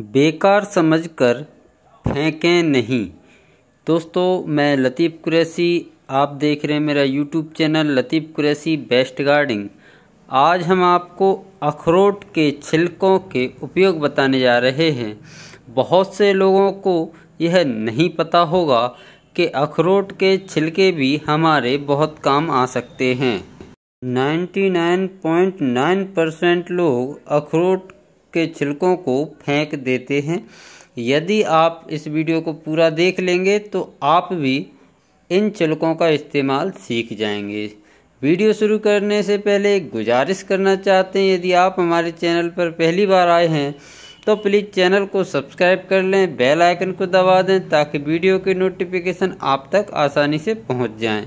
बेकार समझकर फेंकें नहीं दोस्तों मैं लतीफ़ कुरैसी आप देख रहे हैं मेरा YouTube channel Latif Qureshi best gardening आज हम आपको अखरोट के छिलकों के उपयोग बताने जा रहे हैं बहुत से लोगों को यह नहीं पता होगा कि अखरोट के छिलके भी हमारे बहुत काम आ सकते हैं 99.9 परसेंट लोग अखरोट के छिलकों को फेंक देते हैं यदि आप इस वीडियो को पूरा देख लेंगे तो आप भी इन छिलकों का इस्तेमाल सीख जाएंगे वीडियो शुरू करने से पहले गुजारिश करना चाहते हैं यदि आप हमारे चैनल पर पहली बार आए हैं तो प्लीज़ चैनल को सब्सक्राइब कर लें बेल आइकन को दबा दें ताकि वीडियो के नोटिफिकेशन आप तक आसानी से पहुंच जाएं।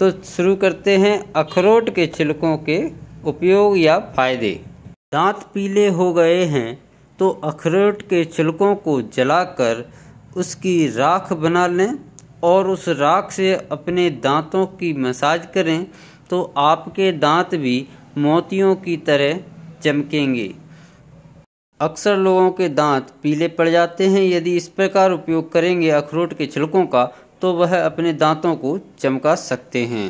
तो शुरू करते हैं अखरोट के छिलकों के उपयोग या फ़ायदे दांत पीले हो गए हैं तो अखरोट के छिलकों को जलाकर उसकी राख बना लें और उस राख से अपने दांतों की मसाज करें तो आपके दांत भी मोतियों की तरह चमकेंगे अक्सर लोगों के दांत पीले पड़ जाते हैं यदि इस प्रकार उपयोग करेंगे अखरोट के छिलकों का तो वह अपने दांतों को चमका सकते हैं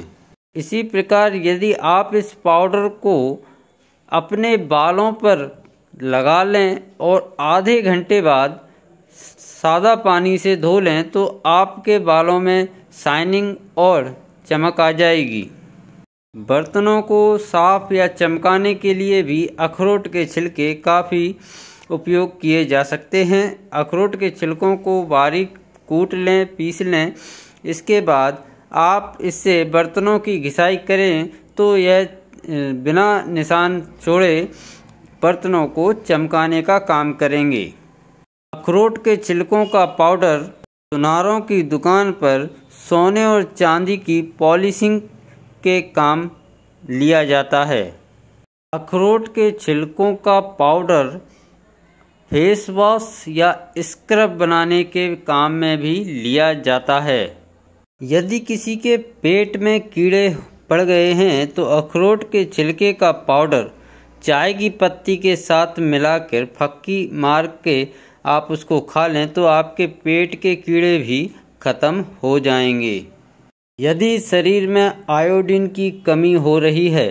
इसी प्रकार यदि आप इस पाउडर को अपने बालों पर लगा लें और आधे घंटे बाद सादा पानी से धो लें तो आपके बालों में शाइनिंग और चमक आ जाएगी बर्तनों को साफ या चमकाने के लिए भी अखरोट के छिलके काफ़ी उपयोग किए जा सकते हैं अखरोट के छिलकों को बारीक कूट लें पीस लें इसके बाद आप इससे बर्तनों की घिसाई करें तो यह बिना निशान छोड़े बर्तनों को चमकाने का काम करेंगे अखरोट के छिलकों का पाउडर सुनारों की दुकान पर सोने और चांदी की पॉलिशिंग के काम लिया जाता है अखरोट के छिलकों का पाउडर फेस वॉश या स्क्रब बनाने के काम में भी लिया जाता है यदि किसी के पेट में कीड़े पड़ गए हैं तो अखरोट के छिलके का पाउडर चाय की पत्ती के साथ मिलाकर फक्की मार के आप उसको खा लें तो आपके पेट के कीड़े भी ख़त्म हो जाएंगे यदि शरीर में आयोडीन की कमी हो रही है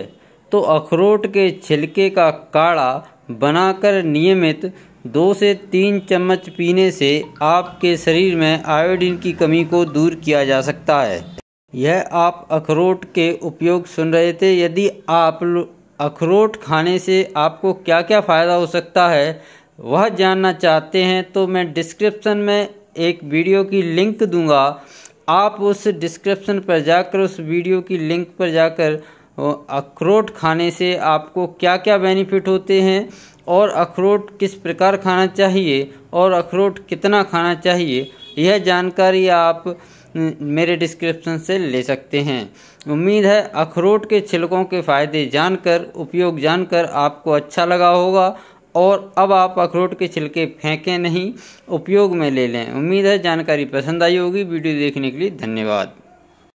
तो अखरोट के छिलके का काढ़ा बनाकर नियमित दो से तीन चम्मच पीने से आपके शरीर में आयोडीन की कमी को दूर किया जा सकता है यह आप अखरोट के उपयोग सुन रहे थे यदि आप अखरोट खाने से आपको क्या क्या फ़ायदा हो सकता है वह जानना चाहते हैं तो मैं डिस्क्रिप्शन में एक वीडियो की लिंक दूंगा आप उस डिस्क्रिप्शन पर जाकर उस वीडियो की लिंक पर जाकर अखरोट खाने से आपको क्या क्या बेनिफिट होते हैं और अखरोट किस प्रकार खाना चाहिए और अखरोट कितना खाना चाहिए यह जानकारी आप मेरे डिस्क्रिप्शन से ले सकते हैं उम्मीद है अखरोट के छिलकों के फ़ायदे जानकर उपयोग जानकर आपको अच्छा लगा होगा और अब आप अखरोट के छिलके फेंकें नहीं उपयोग में ले लें उम्मीद है जानकारी पसंद आई होगी वीडियो देखने के लिए धन्यवाद